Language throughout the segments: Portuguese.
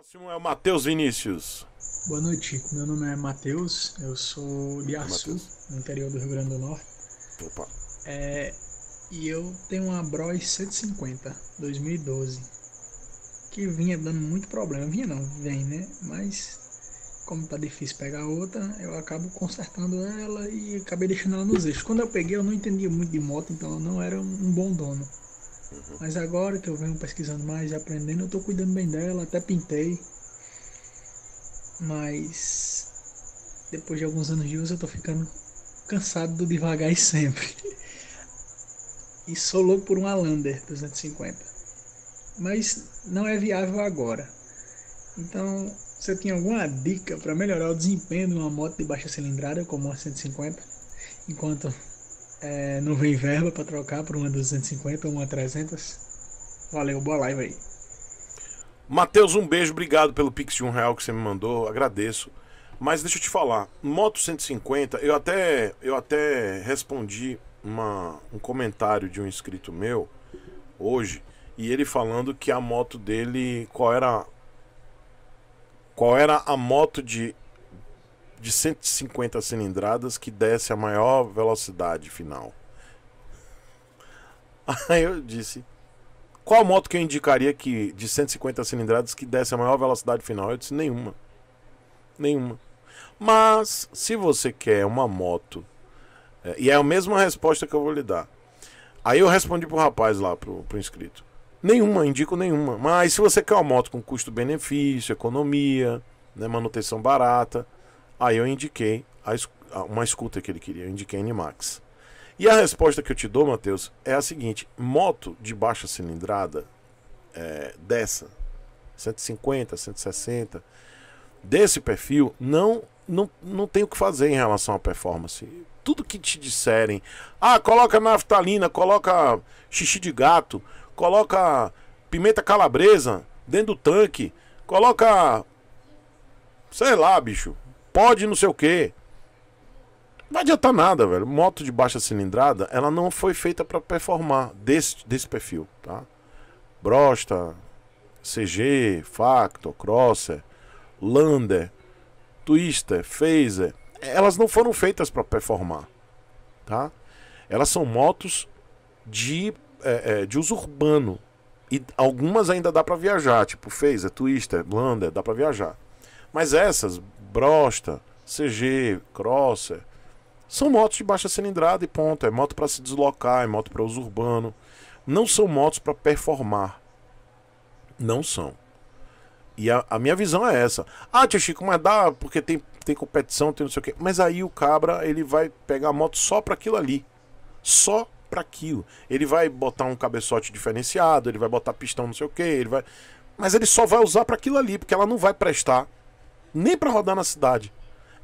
Próximo é o Matheus Vinícius. Boa noite, meu nome é Matheus, eu sou de Açu, no interior do Rio Grande do Norte. Opa. É, e eu tenho uma Bros 150 2012 que vinha dando muito problema. Vinha não, vem né? Mas como tá difícil pegar outra, eu acabo consertando ela e acabei deixando ela nos eixos. Quando eu peguei, eu não entendia muito de moto, então eu não era um bom dono. Mas agora que eu venho pesquisando mais e aprendendo, eu tô cuidando bem dela, até pintei. Mas depois de alguns anos de uso, eu tô ficando cansado do devagar e sempre. E sou louco por uma Lander 250. Mas não é viável agora. Então, você tem alguma dica para melhorar o desempenho de uma moto de baixa cilindrada como a 150? Enquanto é, não vem verba para trocar por uma 250 ou uma 300. Valeu, boa live aí. Matheus, um beijo, obrigado pelo Pix de um real que você me mandou, agradeço. Mas deixa eu te falar, Moto 150, eu até, eu até respondi uma, um comentário de um inscrito meu hoje, e ele falando que a moto dele, qual era qual era a moto de de 150 cilindradas que desse a maior velocidade final. Aí eu disse: qual moto que eu indicaria que de 150 cilindradas que desse a maior velocidade final? Eu disse: nenhuma. Nenhuma. Mas se você quer uma moto, é, e é a mesma resposta que eu vou lhe dar. Aí eu respondi pro rapaz lá, pro, pro inscrito. Nenhuma, indico nenhuma. Mas se você quer uma moto com custo-benefício, economia, né, manutenção barata, Aí eu indiquei a, uma escuta que ele queria, eu indiquei a NMAX. E a resposta que eu te dou, Matheus, é a seguinte: moto de baixa cilindrada é, dessa, 150, 160, desse perfil, não, não, não tem o que fazer em relação à performance. Tudo que te disserem, ah, coloca naftalina, coloca xixi de gato, coloca pimenta calabresa dentro do tanque, coloca. Sei lá, bicho pode não sei o quê. Não vai adiantar nada, velho. Moto de baixa cilindrada, ela não foi feita para performar desse, desse perfil, tá? Brosta, CG, Factor, Crosser, Lander, Twister, Phaser, elas não foram feitas para performar, tá? Elas são motos de, é, é, de uso urbano e algumas ainda dá para viajar, tipo Phaser, Twister, Lander, dá para viajar. Mas essas, Brosta, CG, Crosser, são motos de baixa cilindrada e ponto. É moto para se deslocar, é moto para uso urbano. Não são motos para performar. Não são. E a, a, minha visão é essa. Ah, tio Chico, mas dá porque tem, tem competição, tem não sei o quê. Mas aí o cabra, ele vai pegar a moto só para aquilo ali. Só para aquilo. Ele vai botar um cabeçote diferenciado, ele vai botar pistão não sei o quê, ele vai... Mas ele só vai usar para aquilo ali, porque ela não vai prestar nem para rodar na cidade.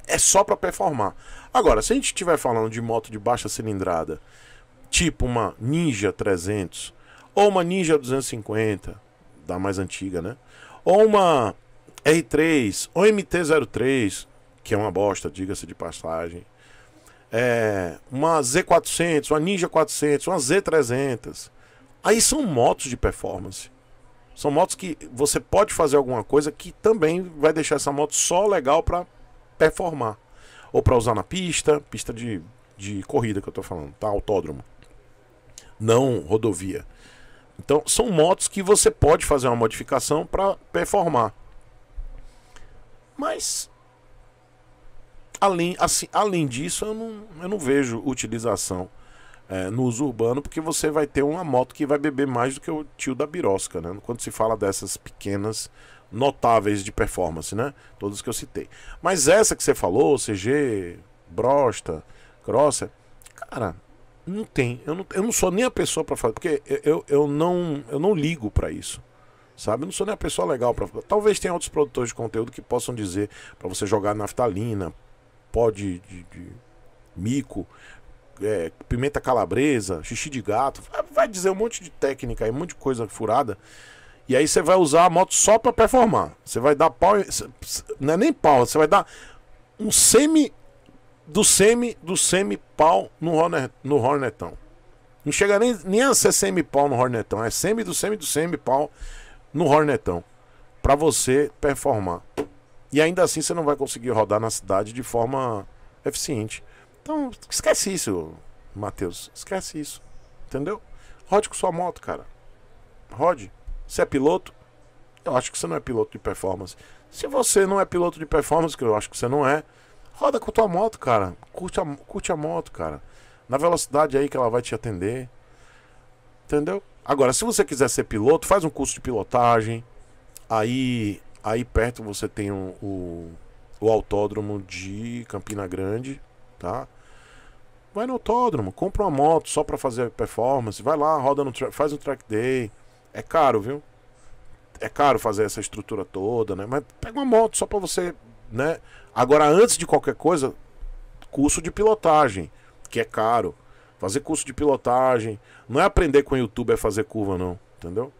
É só para performar. Agora, se a gente estiver falando de moto de baixa cilindrada, tipo uma Ninja 300 ou uma Ninja 250, da mais antiga, né? Ou uma R3 ou MT-03, que é uma bosta, diga-se de passagem. É, uma Z400, uma Ninja 400, uma Z300. Aí são motos de performance. São motos que você pode fazer alguma coisa que também vai deixar essa moto só legal para performar. Ou para usar na pista, pista de, de corrida que eu estou falando, tá? Autódromo. Não rodovia. Então, são motos que você pode fazer uma modificação para performar. Mas além, assim, além disso, eu não, eu não vejo utilização é, no uso urbano, porque você vai ter uma moto que vai beber mais do que o tio da birosca, né? Quando se fala dessas pequenas notáveis de performance, né? Todas que eu citei. Mas essa que você falou, CG, Brosta, Crosser, cara, não tem. Eu não, eu não sou nem a pessoa para falar, porque eu, eu, não, eu não ligo para isso. Sabe? Eu não sou nem a pessoa legal para Talvez tenha outros produtores de conteúdo que possam dizer para você jogar naftalina, pó de, de, de mico, é, pimenta calabresa, xixi de gato, vai dizer um monte de técnica aí, um monte de coisa furada. E aí você vai usar a moto só para performar. Você vai dar pau, não é nem pau, você vai dar um semi do semi do semi pau no, Hornet, no Hornetão. Não chega nem, nem a ser semi pau no Hornetão, é semi do semi do semi pau no Hornetão para você performar. E ainda assim você não vai conseguir rodar na cidade de forma eficiente. Então, esquece isso, Matheus. Esquece isso. Entendeu? Rode com sua moto, cara. Rode. Você é piloto? Eu acho que você não é piloto de performance. Se você não é piloto de performance, que eu acho que você não é, roda com tua moto, cara. Curte a, curte a moto, cara. Na velocidade aí que ela vai te atender. Entendeu? Agora, se você quiser ser piloto, faz um curso de pilotagem. Aí, aí perto você tem o, o, o autódromo de Campina Grande tá? Vai no autódromo, compra uma moto só para fazer performance, vai lá, roda no faz um track day. É caro, viu? É caro fazer essa estrutura toda, né? Mas pega uma moto só para você, né? Agora, antes de qualquer coisa, curso de pilotagem, que é caro. Fazer curso de pilotagem, não é aprender com o YouTube é fazer curva não, entendeu?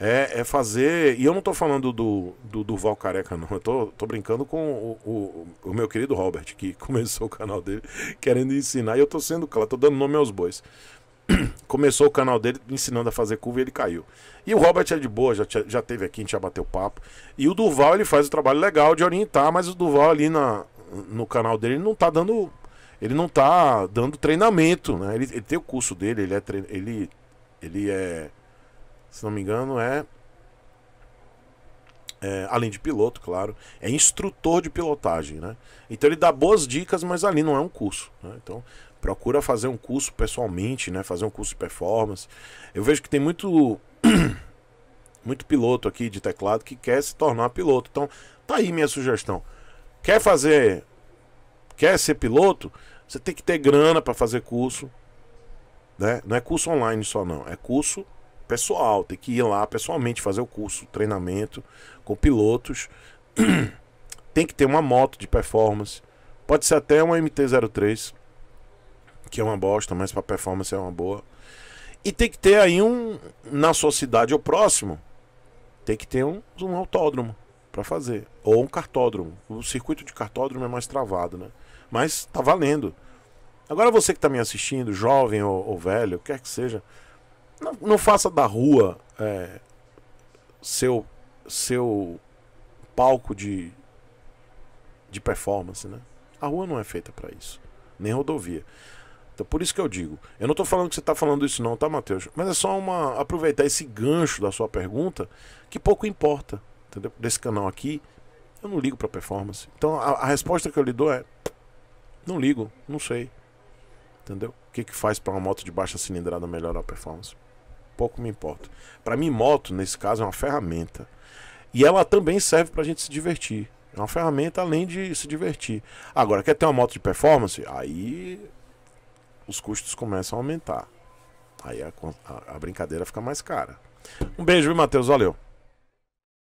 É, é fazer. E eu não estou falando do, do, Duval Careca, não. Eu tô, tô brincando com o, o, o, meu querido Robert, que começou o canal dele querendo ensinar. E eu estou sendo claro, tô dando nome aos bois. começou o canal dele ensinando a fazer curva e ele caiu. E o Robert é de boa, já, já teve aqui, a gente já bateu papo. E o Duval, ele faz o trabalho legal de orientar, mas o Duval ali na, no canal dele não tá dando. Ele não tá dando treinamento, né? Ele, ele tem o curso dele, ele é, trein, ele, ele é se não me engano, é, é, além de piloto, claro, é instrutor de pilotagem, né? Então ele dá boas dicas, mas ali não é um curso, né? Então procura fazer um curso pessoalmente, né? Fazer um curso de performance. Eu vejo que tem muito muito piloto aqui de teclado que quer se tornar piloto. Então, tá aí minha sugestão. Quer fazer quer ser piloto, você tem que ter grana para fazer curso, né? Não é curso online só não, é curso pessoal, tem que ir lá pessoalmente fazer o curso, treinamento com pilotos. tem que ter uma moto de performance. Pode ser até uma MT-03, que é uma bosta, mas para performance é uma boa. E tem que ter aí um na sua cidade ou próximo, tem que ter um, um autódromo para fazer ou um cartódromo. O circuito de cartódromo é mais travado, né? Mas tá valendo. Agora você que está me assistindo, jovem ou, ou velho, quer que seja, não, não faça da rua é, seu, seu palco de, de performance, né? A rua não é feita para isso, nem rodovia. Então, por isso que eu digo, eu não estou falando que você está falando isso não, tá, Matheus? Mas é só uma aproveitar esse gancho da sua pergunta, que pouco importa, entendeu? Desse canal aqui, eu não ligo para performance. Então, a, a, resposta que eu lhe dou é não ligo, não sei. Entendeu? O que que faz para uma moto de baixa cilindrada melhorar a performance? pouco me importo. Para mim, moto, nesse caso, é uma ferramenta. E ela também serve para a gente se divertir. É uma ferramenta além de se divertir. Agora, quer ter uma moto de performance? Aí os custos começam a aumentar. Aí a, a, a brincadeira fica mais cara. Um beijo, viu, Matheus? Valeu.